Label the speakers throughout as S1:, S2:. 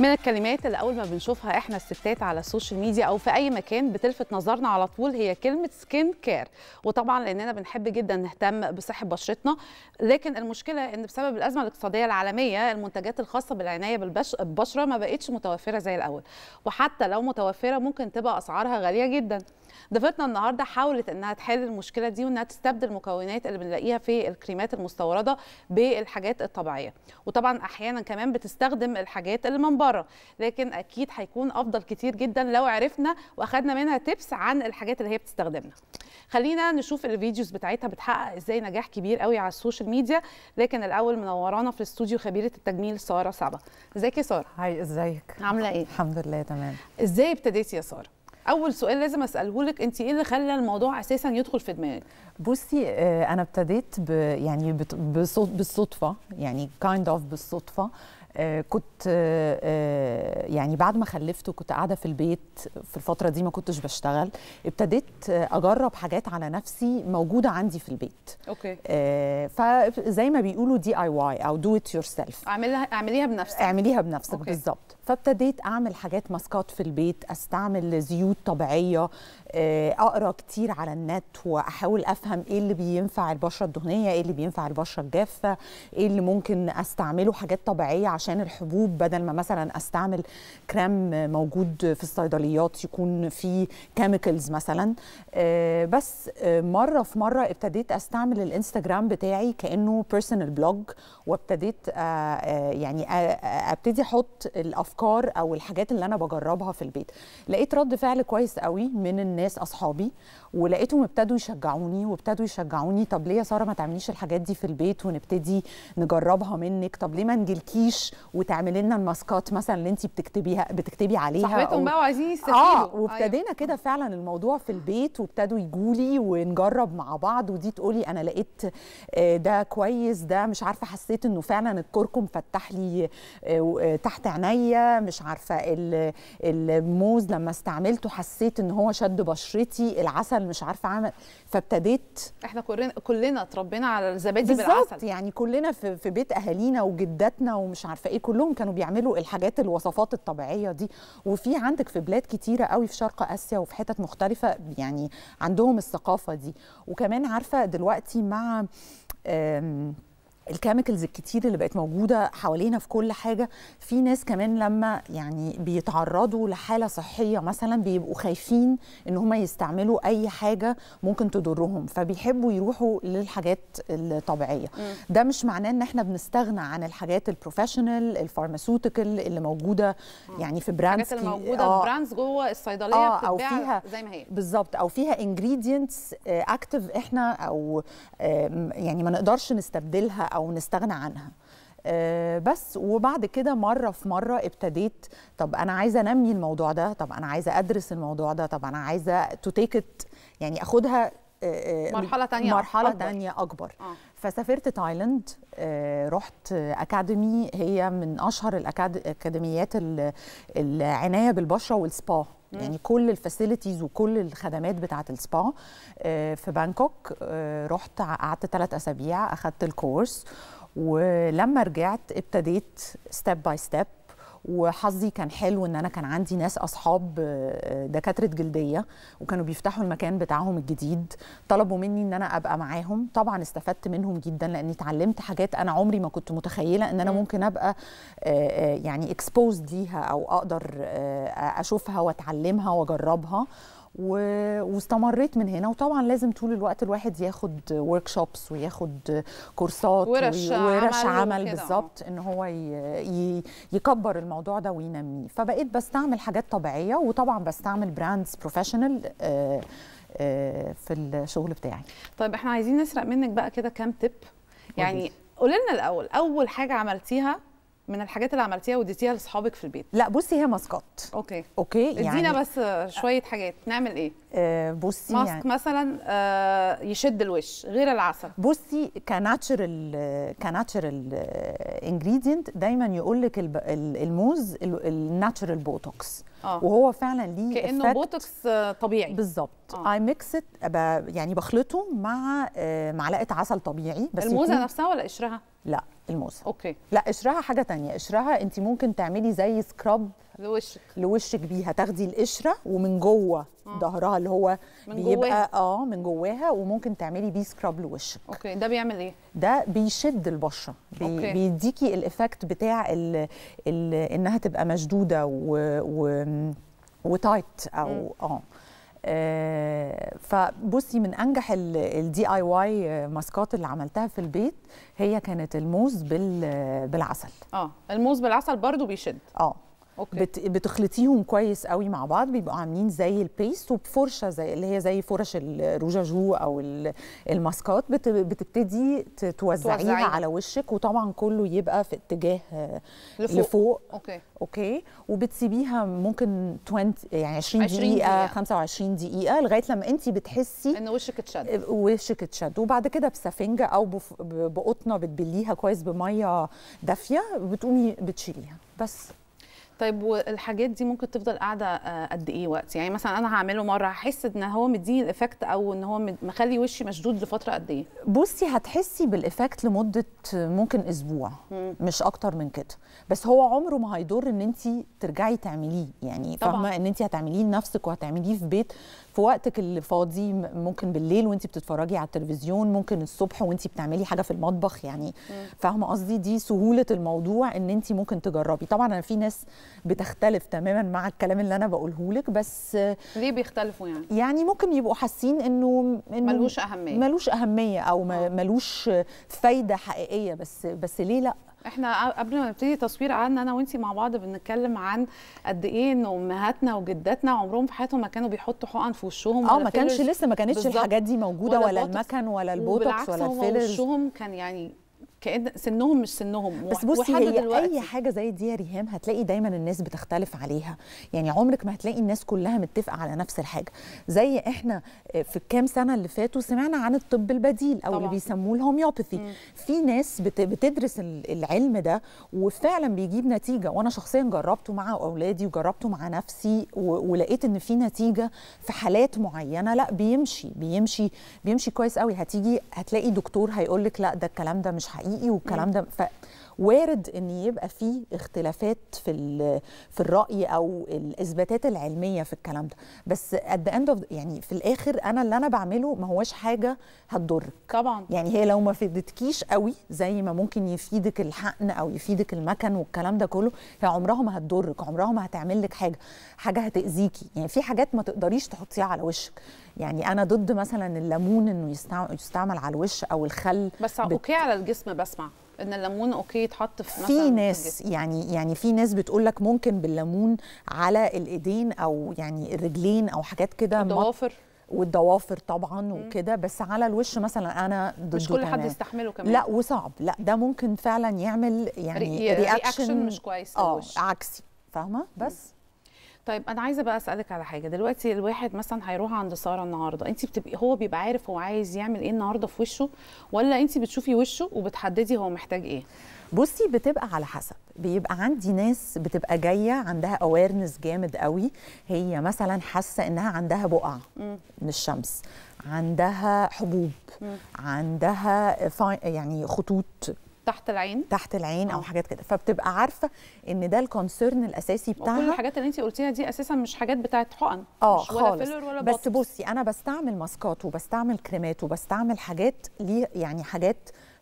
S1: من الكلمات اللي اول ما بنشوفها احنا الستات على السوشيال ميديا او في اي مكان بتلفت نظرنا على طول هي كلمه سكين كير وطبعا لاننا بنحب جدا نهتم بصحه بشرتنا لكن المشكله ان بسبب الازمه الاقتصاديه العالميه المنتجات الخاصه بالعنايه بالبشره ما بقتش متوفره زي الاول وحتى لو متوفره ممكن تبقى اسعارها غاليه جدا ضيفتنا النهارده حاولت انها تحل المشكله دي وانها تستبدل المكونات اللي بنلاقيها في الكريمات المستورده بالحاجات الطبيعيه وطبعا احيانا كمان بتستخدم الحاجات اللي من بره مره لكن اكيد هيكون افضل كتير جدا لو عرفنا واخدنا منها تيبس عن الحاجات اللي هي بتستخدمنا خلينا نشوف الفيديوز بتاعتها بتحقق ازاي نجاح كبير قوي على السوشيال ميديا لكن الاول منورانا في الاستوديو خبيره التجميل ساره صعبه ازيك يا ساره هاي ازيك عامله ايه الحمد لله تمام ازاي ابتديتي يا ساره اول سؤال لازم اساله لك انت ايه اللي خلى الموضوع اساسا
S2: يدخل في دماغك بصي آه، انا ابتديت يعني بالصدفه يعني كايند kind اوف of بالصدفه آه، كنت آه، آه، يعني بعد ما خلفت وكنت قاعده في البيت في الفتره دي ما كنتش بشتغل ابتديت اجرب حاجات على نفسي موجوده عندي في البيت اوكي فزي ما بيقولوا دي اي واي او دو ات يور سيلف اعمليها اعمليها بنفسك اعمليها بنفسك بالظبط فابتديت اعمل حاجات ماسكات في البيت استعمل زيوت طبيعيه آه، اقرا كتير على النت واحاول افهم ايه اللي بينفع البشره الدهنيه ايه اللي بينفع البشره الجافه ايه اللي ممكن استعمله حاجات طبيعيه عشان الحبوب بدل ما مثلا استعمل كريم موجود في الصيدليات يكون فيه كيميكلز مثلا آه، بس آه، مره في مره ابتديت استعمل الانستجرام بتاعي كانه بيرسونال بلوج وابتديت يعني ابتدي احط الافكار الافكار او الحاجات اللي انا بجربها في البيت لقيت رد فعل كويس قوي من الناس اصحابي ولقيتهم ابتدوا يشجعوني وابتدوا يشجعوني طب ليه يا ساره ما تعمليش الحاجات دي في البيت ونبتدي نجربها منك طب ليه ما نجيلكيش وتعملي لنا الماسكات مثلا اللي انت بتكتبيها بتكتبي عليها صاحبتهم بقى وعايزين يستفيدوا اه أيوة. وابتدينا أيوة. كده فعلا الموضوع في البيت وابتدوا يجولي ونجرب مع بعض ودي تقولي انا لقيت آه، ده كويس ده مش عارفه حسيت انه فعلا الكركم فتح لي آه، آه، تحت عينيا مش عارفه الموز لما استعملته حسيت ان هو شد بشرتي العسل مش عارفه عمل فابتديت
S1: احنا كلنا كلنا اتربينا على الزبادي بالعسل
S2: يعني كلنا في, في بيت اهالينا وجداتنا ومش عارفه ايه كلهم كانوا بيعملوا الحاجات الوصفات الطبيعيه دي وفي عندك في بلاد كتيره قوي في شرق اسيا وفي حتت مختلفه يعني عندهم الثقافه دي وكمان عارفه دلوقتي مع الكيميكلز الكتير اللي بقت موجوده حوالينا في كل حاجه في ناس كمان لما يعني بيتعرضوا لحاله صحيه مثلا بيبقوا خايفين ان هم يستعملوا اي حاجه ممكن تضرهم فبيحبوا يروحوا للحاجات الطبيعيه ده مش معناه ان احنا بنستغنى عن الحاجات البروفيشنال الفارماسيوتيكال اللي موجوده يعني في براندز الحاجات اللي موجوده آه براندز
S1: جوه الصيدليه آه او فيها زي ما هي
S2: بالظبط او فيها انجريدينتس اكتف آه، احنا او آه، يعني ما نقدرش نستبدلها او نستغنى عنها آه، بس وبعد كده مرة في مرة ابتديت طب أنا عايزة أنمي الموضوع ده طب أنا عايزة أدرس الموضوع ده طب أنا عايزة تتيكت يعني أخدها آه، آه، مرحلة تانية مرحلة أكبر. تانية أكبر آه. فسافرت تايلاند رحت أكاديمي هي من أشهر الأكاديميات العناية بالبشرة والسبا مم. يعني كل الفاسيلتيز وكل الخدمات بتاعه السبا آه، في بانكوك آه، رحت قعدت ثلاث اسابيع اخذت الكورس ولما رجعت ابتديت ستيب باي ستيب وحظي كان حلو ان انا كان عندي ناس اصحاب آه، آه، دكاتره جلديه وكانوا بيفتحوا المكان بتاعهم الجديد طلبوا مني ان انا ابقى معاهم طبعا استفدت منهم جدا لاني اتعلمت حاجات انا عمري ما كنت متخيله ان انا ممكن ابقى آه، يعني اكسبوز ليها او اقدر اشوفها واتعلمها واجربها و... واستمريت من هنا وطبعا لازم طول الوقت الواحد ياخد ورك شوبس وياخد كورسات ورش, ورش عمل, عمل بالظبط ان هو ي... ي... يكبر الموضوع ده وينميه فبقيت بستعمل حاجات طبيعيه وطبعا بستعمل براندز آه، بروفيشنال آه، في الشغل بتاعي
S1: طيب احنا عايزين نسرق منك بقى كده كام تيب يعني قولي لنا الاول اول حاجه عملتيها من الحاجات اللي عملتيها واديتيها لاصحابك في البيت
S2: لا بصي هي ماسكات اوكي اوكي يعني ادينا
S1: بس شويه حاجات نعمل ايه آه بصي ماسك يعني مثلا آه يشد الوش غير العسل
S2: بصي كناتشرال كناتشرال انجريدينت دايما يقول لك الموز الناتشرال بوتوكس آه. وهو فعلا ليه كانه بوتوكس آه، طبيعي بالظبط اي آه. ميكس يعني بخلطه مع آه، معلقه عسل طبيعي بس الموزه نفسها ولا قشرها لا الموزة اوكي لا قشرها حاجه تانية قشرها انت ممكن تعملي زي سكراب لوشك لوشك بيها تاخدي القشره ومن جوه آه. ظهرها اللي هو من بيبقى جواها. اه من جواها وممكن تعملي بيه سكراب لوشك اوكي ده بيعمل ايه ده بيشد البشره بي أوكي. بيديكي الايفكت بتاع الـ الـ انها تبقى مشدوده و, و وتايت او اه آه، فبصي من انجح الدي اي واي ماسكات اللي عملتها في البيت هي كانت الموز بالعسل اه
S1: الموز بالعسل برضو بيشد
S2: اه أوكي. بتخلطيهم كويس قوي مع بعض بيبقوا عاملين زي البيست وبفرشه زي اللي هي زي فرش الروجاجو او الماسكات بتبتدي توزعيها على وشك وطبعا كله يبقى في اتجاه لفوق, لفوق. اوكي اوكي وبتسيبيها ممكن 20 يعني 20, 20 دقيقة, دقيقه 25 دقيقه لغايه لما انت بتحسي ان وشك اتشد آه، وشك اتشد وبعد كده بسفنجه او بقطنه بتبليها كويس بميه دافيه بتقومي بتشيليها بس
S1: طيب والحاجات دي ممكن تفضل قاعده آه، قد ايه وقت يعني مثلا انا هعمله مره هحس ان هو مديني الايفكت او ان هو مخلي وشي مشدود لفتره قد ايه
S2: بصي هتحسي بالايفكت لمده ممكن اسبوع مم. مش اكتر من كده بس هو عمره ما هيضر ان انت ترجعي تعمليه يعني فاهمه ان انت هتعمليه لنفسك وهتعمليه في بيت في وقتك اللي فاضي ممكن بالليل وانت بتتفرجي على التلفزيون ممكن الصبح وانت بتعملي حاجه في المطبخ يعني فاهمه قصدي دي سهوله الموضوع ان انت ممكن تجربي طبعا انا في ناس بتختلف تماما مع الكلام اللي انا بقوله لك بس
S1: ليه بيختلفوا يعني
S2: يعني ممكن يبقوا حاسين انه انه ملوش اهميه ملوش اهميه او آه. ملوش فايده حقيقيه بس بس ليه لا
S1: احنا قبل ما نبتدي تصوير قعدنا انا وانتي مع بعض بنتكلم عن
S2: قد ايه ان
S1: امهاتنا وجداتنا عمرهم في حياتهم ما كانوا بيحطوا حقن في وشهم اه ما كانش لسه ما كانتش الحاجات دي
S2: موجوده ولا, ولا المكن ولا البوتوكس ولا الفيلرز
S1: وشهم كان يعني كأن سنهم مش سنهم بس بصي هي دلوقتي.
S2: اي حاجه زي دي يا ريهام هتلاقي دايما الناس بتختلف عليها يعني عمرك ما هتلاقي الناس كلها متفقه على نفس الحاجه زي احنا آه، في الكام سنه اللي فاتوا سمعنا عن الطب البديل او طبعا. اللي بيسموه الهوميوباثي في ناس بتدرس العلم ده وفعلا بيجيب نتيجه وانا شخصيا جربته مع اولادي وجربته مع نفسي ولقيت ان في نتيجه في حالات معينه لا بيمشي بيمشي بيمشي كويس قوي هتيجي هتلاقي دكتور هيقول لك لا ده الكلام ده مش حقيقي حقيقي والكلام ده ف وارد ان يبقى في اختلافات في في الراي او الاثباتات العلميه في الكلام ده بس at the end of يعني في الاخر انا اللي انا بعمله ما هواش حاجه هتضرك طبعا يعني هي لو ما فيدتكيش قوي زي ما ممكن يفيدك الحقن او يفيدك المكن والكلام ده كله هي عمرها ما هتضرك عمرها ما هتعمل لك حاجه حاجه هتاذيكي يعني في حاجات ما تقدريش تحطيها على وشك يعني انا ضد مثلا الليمون انه يستعمل على الوش او الخل بس اوكي
S1: على الجسم بسمع ان الليمون اوكي
S2: يتحط في في ناس يعني يعني في ناس بتقول لك ممكن بالليمون على الايدين او يعني الرجلين او حاجات كده الضوافر والضوافر طبعا وكده بس على الوش مثلا انا مش كل حد يستحمله كمان لا وصعب لا ده ممكن فعلا يعمل يعني رياكشن مش كويس اه عكسي فاهمه بس طيب
S1: انا عايزه بقى اسالك على حاجه دلوقتي الواحد مثلا هيروح عند ساره النهارده انت بتبقي هو بيبقى عارف هو
S2: عايز يعمل ايه النهارده في وشه ولا انت بتشوفي وشه وبتحددي هو محتاج ايه بصي بتبقى على حسب بيبقى عندي ناس بتبقى جايه عندها اويرنس جامد قوي هي مثلا حاسه انها عندها بقع من الشمس عندها حبوب عندها يعني خطوط تحت العين تحت العين أو, او آه. حاجات كده فبتبقى عارفه ان ده الكونسيرن الاساسي بتاعها كل
S1: الحاجات اللي انت قلتيها دي اساسا مش حاجات بتاعه حقن اه خالص ولا ولا بس بطل.
S2: بصي انا بستعمل ماسكات وبستعمل كريمات وبستعمل حاجات ليه يعني حاجات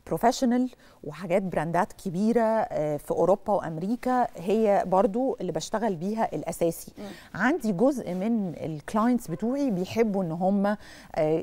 S2: بروفيشنال وحاجات براندات كبيره آه، في اوروبا وامريكا هي برضو اللي بشتغل بيها الاساسي م. عندي جزء من الكلاينتس بتوعي بيحبوا ان هم آه،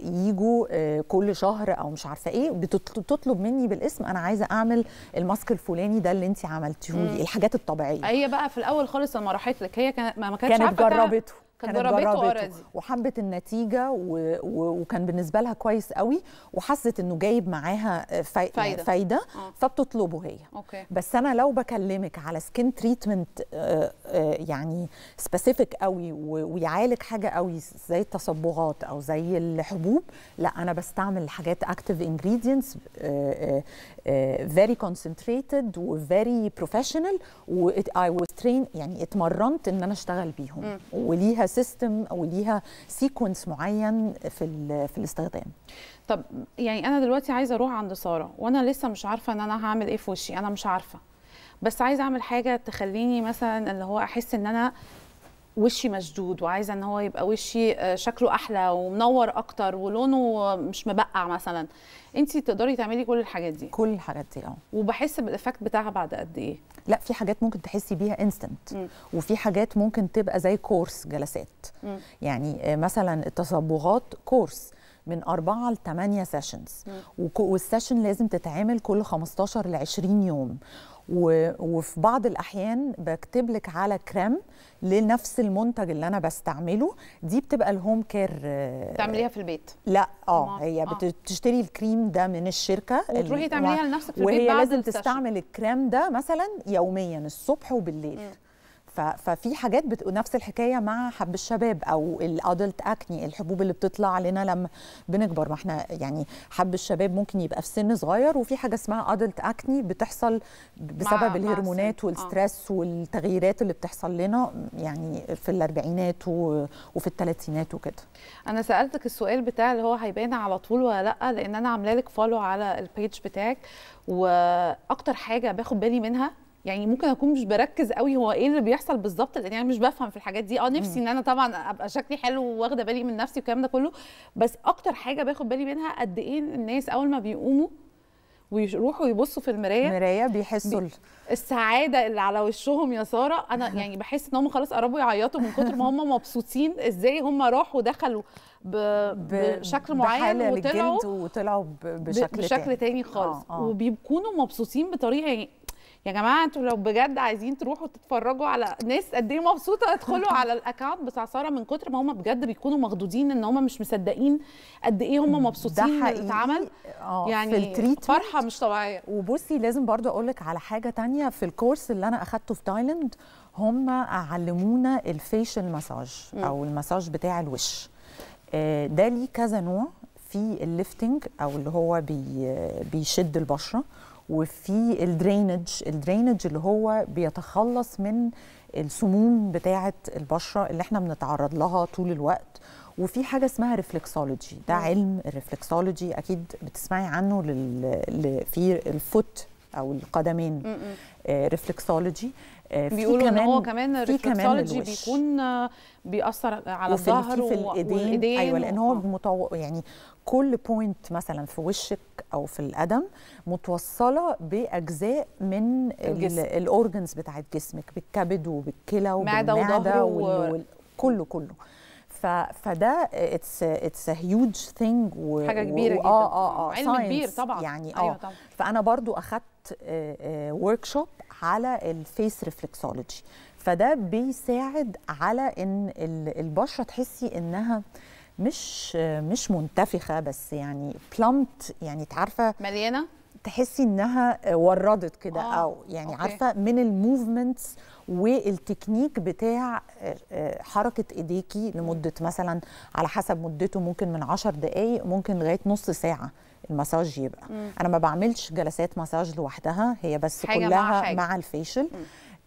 S2: يجوا آه، كل شهر او مش عارفه ايه بتطلب مني بالاسم انا عايزه اعمل الماسك الفلاني ده اللي انت عملتيه لي الحاجات الطبيعيه
S1: هي بقى في الاول خالص لما راحت لك هي كانت ما كانتش كانت جربته كانت ضربته اراضي
S2: وحبت النتيجه و... و... وكان بالنسبه لها كويس قوي وحست انه جايب معاها في... فايده, فايدة آه. فبتطلبه هي أوكي. بس انا لو بكلمك على سكين تريتمنت آه آه يعني سبيسيفيك قوي و... ويعالج حاجه قوي زي التصبغات او زي الحبوب لا انا بستعمل حاجات اكتف انجريدينتس فيري كونسنتريتد وفيري بروفيشنال و ترين يعني اتمرنت ان انا اشتغل بيهم وليها سيستم او ليها سيكونس معين في في الاستخدام
S1: طب يعني انا دلوقتي عايزه اروح عند ساره وانا لسه مش عارفه ان انا هعمل ايه في وشي انا مش عارفه بس عايزه اعمل حاجه تخليني مثلا اللي هو احس ان انا وشي مشدود وعايزه ان هو يبقى وشي آه، شكله احلى ومنور اكتر ولونه مش مبقع مثلا انت تقدري تعملي كل الحاجات دي كل الحاجات دي اه وبحس بالافكت بتاعها بعد قد ايه
S2: لا في حاجات ممكن تحسي بيها انستنت وفي حاجات ممكن تبقى زي كورس جلسات م. يعني آه، مثلا التصبغات كورس من أربعة ل 8 سيشنز والسيشن لازم تتعمل كل 15 ل 20 يوم وفي بعض الاحيان بكتب لك على كريم لنفس المنتج اللي انا بستعمله دي بتبقى الهوم كير بتعمليها في البيت لا اه هي آه. بتشتري الكريم ده من الشركه وتروحي تعمليها لنفسك في البيت وهي لازم تستعمل الكريم ده مثلا يوميا الصبح وبالليل م. ففي حاجات بت... نفس الحكايه مع حب الشباب او الادلت اكني الحبوب اللي بتطلع لنا لما بنكبر ما احنا يعني حب الشباب ممكن يبقى في سن صغير وفي حاجه اسمها ادلت اكني بتحصل بسبب مع الهرمونات والستريس آه. والتغييرات اللي بتحصل لنا يعني في الاربعينات و... وفي الثلاثينات وكده
S1: انا سالتك السؤال بتاع اللي هو هيبان على طول ولا لا لان انا عامله لك فولو على البيج بتاعك واكتر حاجه باخد بالي منها يعني ممكن اكون مش بركز قوي هو ايه اللي بيحصل بالظبط لان انا مش بفهم في الحاجات دي اه نفسي ان انا طبعا ابقى شكلي حلو واخده بالي من نفسي والكلام ده كله بس اكتر حاجه باخد بالي منها قد ايه الناس اول ما بيقوموا ويروحوا يبصوا في المرايه المرايه بيحسوا بي... السعاده اللي على وشهم يا ساره انا يعني بحس ان هم خلاص قربوا يعيطوا من كتر ما هم مبسوطين ازاي هم راحوا دخلوا ب... بشكل معين وطلعوا
S2: وطلعوا بشكل, بشكل تاني,
S1: تاني خالص آه آه. وبيكونوا مبسوطين بطريقه يعني يا جماعه انتوا لو بجد عايزين تروحوا تتفرجوا على ناس قد ايه مبسوطه ادخلوا على الاكونت بتاع ساره من كتر ما هم بجد بيكونوا مخضوضين ان هم مش مصدقين قد ايه هم مبسوطين ده اتعمل
S2: آه، يعني في فرحه مش طبيعيه وبصي لازم برضو اقول لك على حاجه تانية في الكورس اللي انا اخدته في تايلاند هم علمونا الفيشل مساج او المساج بتاع الوش آه، ده ليه كذا نوع في الليفتنج او اللي هو بي بيشد البشره وفي الدرينج الدرينج اللي هو بيتخلص من السموم بتاعه البشره اللي احنا بنتعرض لها طول الوقت وفي حاجه اسمها ريفلكسولوجي ده علم الريفلكسولوجي اكيد بتسمعي عنه لل... في الفوت او القدمين ريفلكسولوجي آه، بيقولوا ان هو كمان الريفلكسولوجي بيكون
S1: آه، بيأثر على الظهر وفي الايدين, والإيدين ايوه لان
S2: هو آه. متو... يعني كل بوينت مثلا في وشك او في القدم متوصله باجزاء من الاورجنز بتاعت جسمك بالكبد وبالكلى وبالمعده وكله كله فده اتس اتس هيوج ثينج حاجه كبيره آه، جدا اه اه اه علم كبير طبعا يعني أيوة اه أيوة طبعًا. فانا برضو اخذت ورك شوب على الفيس ريفلكسولوجي فده بيساعد على ان البشره تحسي انها مش مش منتفخه بس يعني بلمت يعني تعرفه مليانه تحسي انها آه، وردت كده آه. او يعني أوكي. عارفه من الموفمنتس والتكنيك بتاع آه، آه، حركه ايديكي لمده مثلا على حسب مدته ممكن من 10 دقائق ممكن لغايه نص ساعه المساج يبقى مم. انا ما بعملش جلسات مساج لوحدها هي بس كلها مع, مع الفيشل مم.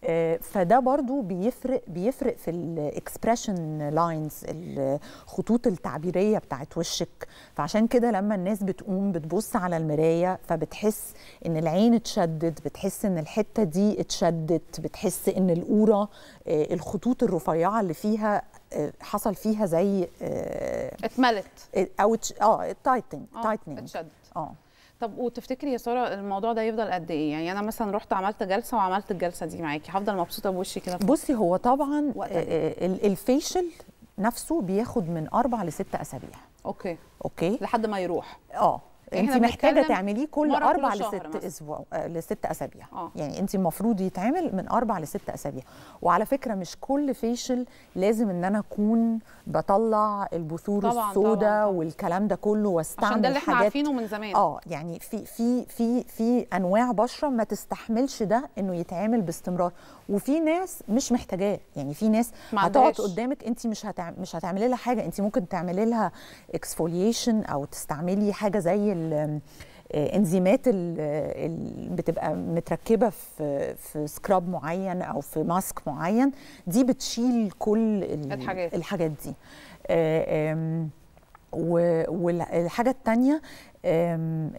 S2: آه، فده برضو بيفرق بيفرق في الاكسبريشن لاينز الخطوط التعبيريه بتاعت وشك فعشان كده لما الناس بتقوم بتبص على المرايه فبتحس ان العين اتشدت بتحس ان الحته دي اتشدت بتحس ان القوره آه، الخطوط الرفيعه اللي فيها آه، حصل فيها زي اتملت او اه تايتنج تايتنج اتشدت اه
S1: طب وتفتكري يا ساره الموضوع ده يفضل قد ايه يعني انا مثلا رحت عملت جلسه وعملت الجلسه دي معاكي هفضل مبسوطه بوشي كده
S2: بصي هو طبعا آه، إيه؟ آه، الفيشل نفسه بياخد من اربع لست اسابيع اوكي اوكي لحد ما يروح اه انت محتاجه تعمليه كل اربع لست اسبوع آه، لست اسابيع آه. يعني انت المفروض يتعمل من اربع لست اسابيع وعلى فكره مش كل فيشل لازم ان انا اكون بطلع البثور السوداء والكلام ده كله واستعمل عشان ده اللي احنا عارفينه من زمان اه يعني في في في في انواع بشره ما تستحملش ده انه يتعمل باستمرار وفي ناس مش محتاجاه يعني في ناس هتقعد قدامك انت مش هتعمل مش هتعملي لها حاجه انت ممكن تعملي لها اكسفوليشن او تستعملي حاجه زي الانزيمات آه، اللي بتبقى متركبه في في سكراب معين او في ماسك معين دي بتشيل كل الحاجات الحاجات دي آه، والحاجه الثانيه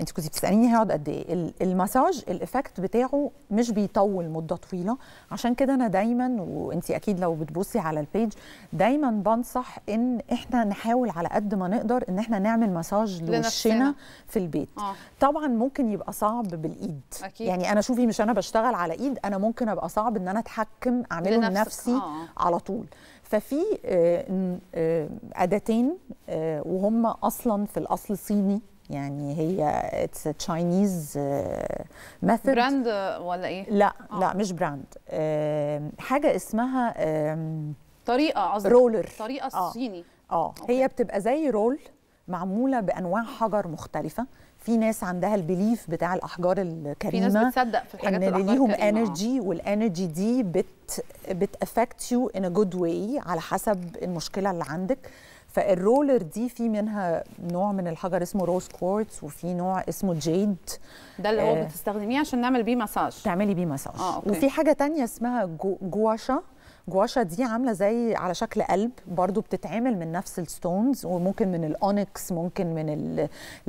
S2: انت كنت بتساليني هيقعد قد ايه المساج الايفكت بتاعه مش بيطول مده طويله عشان كده انا دايما وانت اكيد لو بتبصي على البيج دايما بنصح ان احنا نحاول على قد ما نقدر ان احنا نعمل مساج لوشنا في البيت آه. طبعا ممكن يبقى صعب بالايد أكيد. يعني انا شوفي مش انا بشتغل على ايد انا ممكن ابقى صعب ان انا اتحكم اعمله لنفسي آه. على طول ففي آه، آه، اداتين آه، وهم اصلا في الاصل صيني يعني هي اتس تشاينيز ميثود براند
S1: ولا ايه؟ لا
S2: آه. لا مش براند حاجه اسمها طريقه قصدي رولر طريقه آه. صيني اه, آه. هي بتبقى زي رول معموله بانواع حجر مختلفه في ناس عندها البليف بتاع الاحجار الكريمه في ناس بتصدق في الحاجات ان ليهم انرجي والانرجي دي بت بتافكت يو ان ا جود واي على حسب المشكله اللي عندك فالرولر دي في منها نوع من الحجر اسمه روز كوارتز وفي نوع اسمه جيد ده اللي هو آه بتستخدميه عشان نعمل بيه مساج تعملي بيه مساج آه، وفي حاجه تانية اسمها جواشا جواشا دي عامله زي على شكل قلب برضو بتتعمل من نفس الستونز وممكن من الاونكس ممكن من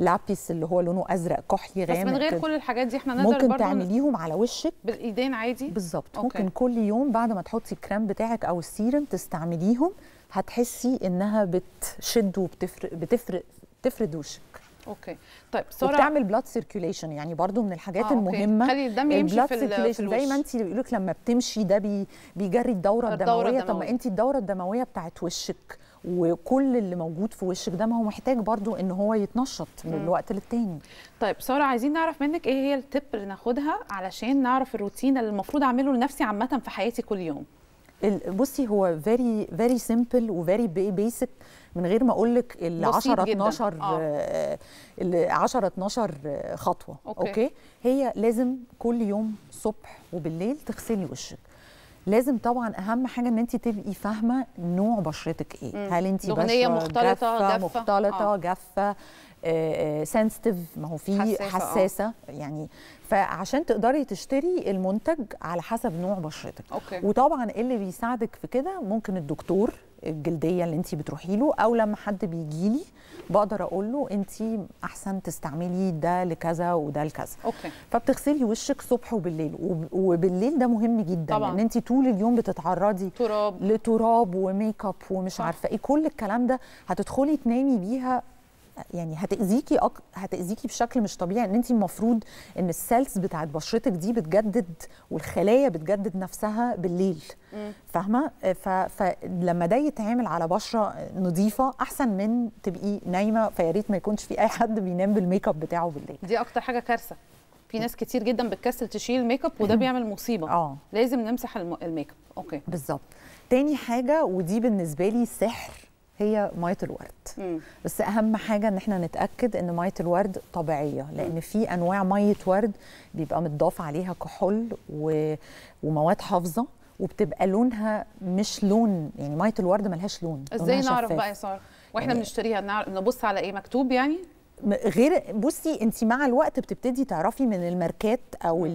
S2: اللابيس اللي هو لونه ازرق كحلي غامق بس من غير كل
S1: الحاجات دي احنا نقدر ممكن تعمليهم
S2: على وشك بالايدين عادي بالظبط ممكن كل يوم بعد ما تحطي الكريم بتاعك او السيرم تستعمليهم هتحسي انها بتشد وبتفرق بتفرق بتفرد وشك اوكي طيب ساره بتعمل بلاد سيركيوليشن يعني برضو من الحاجات آه، المهمه خلي الدم يمشي في, في الوش زي ما انت بيقول لك لما بتمشي ده بي بيجري الدوره الدمويه, الدموية. طب ما انت الدوره الدمويه بتاعت وشك وكل اللي موجود في وشك ده ما هو محتاج برضو ان هو يتنشط من الوقت للتاني
S1: طيب ساره عايزين نعرف منك ايه هي التب اللي ناخدها علشان نعرف الروتين اللي المفروض اعمله لنفسي عامه في حياتي كل يوم
S2: بصي هو فيري فيري سيمبل وفيري بيسك من غير ما اقول لك ال 10 12 آه. ال 10 12 خطوه أوكي. اوكي هي لازم كل يوم صبح وبالليل تغسلي وشك لازم طبعا اهم حاجه ان انت تبقي فاهمه نوع بشرتك ايه مم. هل انت دهنيه مختلطه جافه جفة. مختلطه آه. جافه سنسيتيف آه، آه، ما هو في حساسه, آه. حساسة آه. يعني فعشان تقدري تشتري المنتج على حسب نوع بشرتك أوكي. وطبعا إيه اللي بيساعدك في كده ممكن الدكتور الجلديه اللي انت بتروحي له او لما حد بيجي لي بقدر اقول له انت احسن تستعملي ده لكذا وده لكذا اوكي فبتغسلي وشك صبح وبالليل وبالليل ده مهم جدا طبعا. لان يعني انت طول اليوم بتتعرضي تراب لتراب وميك اب ومش صح. عارفه ايه كل الكلام ده هتدخلي تنامي بيها يعني هتاذيكي أك... هتاذيكي بشكل مش طبيعي ان انت المفروض ان السيلز بتاعت بشرتك دي بتجدد والخلايا بتجدد نفسها بالليل فاهمه ف... فلما ده يتعمل على بشره نظيفه احسن من تبقي نايمه فيا ريت ما يكونش في اي حد بينام بالميك اب بتاعه بالليل دي
S1: اكتر حاجه كارثه في ناس كتير جدا بتكسل تشيل الميك اب وده بيعمل
S2: مصيبه اه لازم نمسح الميك اب اوكي بالظبط تاني حاجه ودي بالنسبه لي سحر هي ميه الورد مم. بس اهم حاجه ان احنا نتاكد ان ميه الورد طبيعيه لان في انواع ميه ورد بيبقى متضاف عليها كحول و... ومواد حافظه وبتبقى لونها مش لون يعني ميه الورد ملهاش لون ازاي نعرف بقى يا
S1: ساره واحنا يعني بنشتريها يعني... نبص على ايه مكتوب يعني
S2: غير بصي انت مع الوقت بتبتدي تعرفي من الماركات او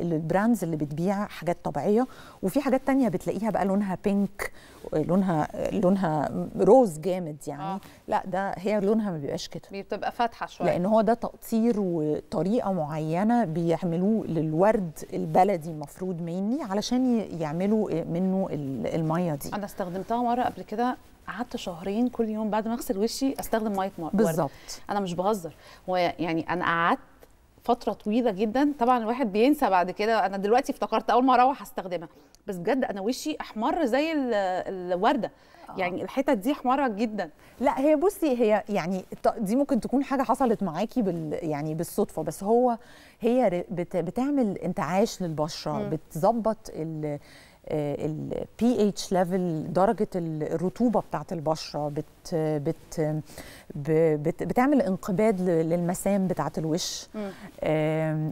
S2: البراندز اللي بتبيع حاجات طبيعيه وفي حاجات تانية بتلاقيها بقى لونها بينك لونها لونها روز جامد يعني آه. لا ده هي لونها ما بيبقاش كده بتبقى فاتحه شويه لان هو ده تقطير وطريقه معينه بيعملوه للورد البلدي المفروض مني علشان يعملوا منه الميه دي انا استخدمتها مره قبل
S1: كده قعدت شهرين كل يوم بعد ما اغسل وشي استخدم ميه ورد بالظبط انا مش بهزر هو يعني انا قعدت فتره طويله جدا طبعا الواحد بينسى بعد كده انا دلوقتي افتكرت اول ما اروح هستخدمها بس بجد انا وشي احمر زي الورده
S2: آه. يعني الحتت دي احمرت جدا لا هي بصي هي يعني دي ممكن تكون حاجه حصلت معاكي بال يعني بالصدفه بس هو هي بتعمل انتعاش للبشره بتظبط آه، ال pH level درجة الرطوبة بتاعة البشرة بت بت بت بتعمل انقباض للمسام بتاعة الوش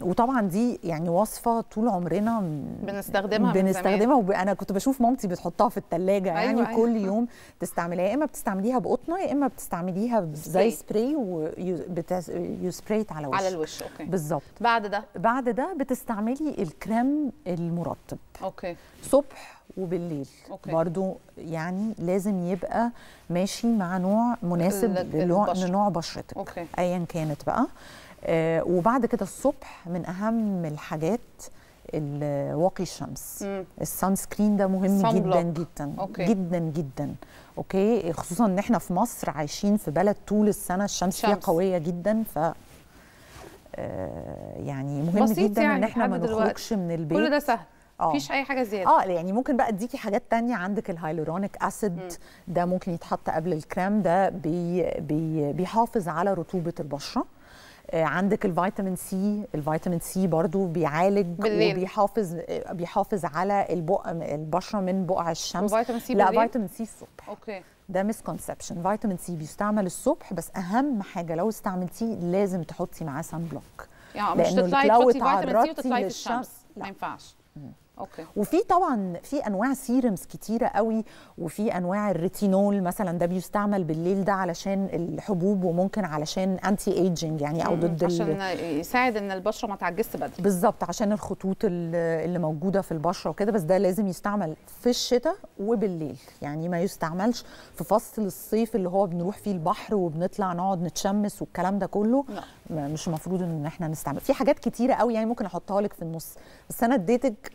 S2: وطبعا دي يعني وصفة طول عمرنا بنستخدمها بنستخدمها وأنا كنت بشوف مامتي بتحطها في التلاجة يعني أيوة, أيوة. كل أيوة. يوم تستعمليها يا إما بتستعمليها بقطنة يا إما بتستعمليها زي سبراي ويسبريت على وشك على الوش أوكي بالظبط بعد ده بعد ده بتستعملي الكريم المرطب أوكي الصبح وبالليل أوكي. برضو يعني لازم يبقى ماشي مع نوع مناسب لنوع بشرتك أوكي. ايا كانت بقى آه وبعد كده الصبح من اهم الحاجات الواقي الشمس السان سكرين ده مهم جدا جدا أوكي. جدا جدا اوكي خصوصا ان احنا في مصر عايشين في بلد طول السنه الشمس فيها قويه جدا ف آه يعني مهم جدا يعني ان احنا ما نخرجش من البيت كل ده سهل آه. مفيش اي حاجه زياده اه يعني ممكن بقى اديكي حاجات تانية عندك الهايلورونيك اسيد ده ممكن يتحط قبل الكريم ده بي بي بيحافظ على رطوبه البشره آه، عندك الفيتامين سي الفيتامين سي برضو بيعالج بالليل. وبيحافظ آه، بيحافظ على البق البشره من بقع الشمس فيتامين سي لا فيتامين سي الصبح اوكي ده مسكونسبشن فيتامين سي بيستعمل الصبح بس اهم حاجه لو استعملتيه لازم تحطي معاه سان بلوك
S1: يعني مش تطلعي تحطي فيتامين سي وتطلعي في الشمس ما ينفعش
S2: أوكي. وفي طبعا في انواع سيرمز كتيره قوي وفي انواع الريتينول مثلا ده بيستعمل بالليل ده علشان الحبوب وممكن علشان انتي ايجنج يعني او ضد عشان
S1: يساعد ان البشره ما تعجزش بدري
S2: بالظبط عشان الخطوط اللي موجوده في البشره وكده بس ده لازم يستعمل في الشتاء وبالليل يعني ما يستعملش في فصل الصيف اللي هو بنروح فيه البحر وبنطلع نقعد نتشمس والكلام ده كله لا. نعم. مش المفروض ان احنا نستعمل في حاجات كتيره قوي يعني ممكن احطها لك في النص بس انا اديتك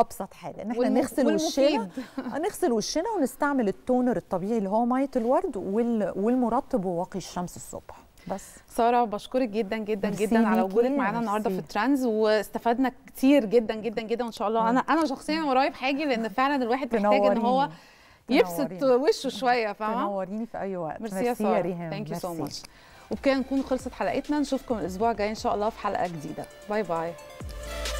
S2: ابسط حاجه ان احنا والم... نغسل وشنا آه، نغسل وشنا ونستعمل التونر الطبيعي اللي هو ميه الورد وال... والمرطب وواقي الشمس الصبح
S1: بس ساره بشكرك جدا جدا جدا على وجودك معانا النهارده في الترانز واستفدنا كتير جدا جدا جدا وان شاء الله انا انا شخصيا وراي بحاجه لان فعلا الواحد محتاج ان هو يبسط وشه شويه فاهمه تنوريني في اي وقت ميرسي يا ساره ثانك يو سو ماتش وبكده نكون خلصت حلقتنا نشوفكم الاسبوع الجاي ان شاء الله في حلقه جديده باي باي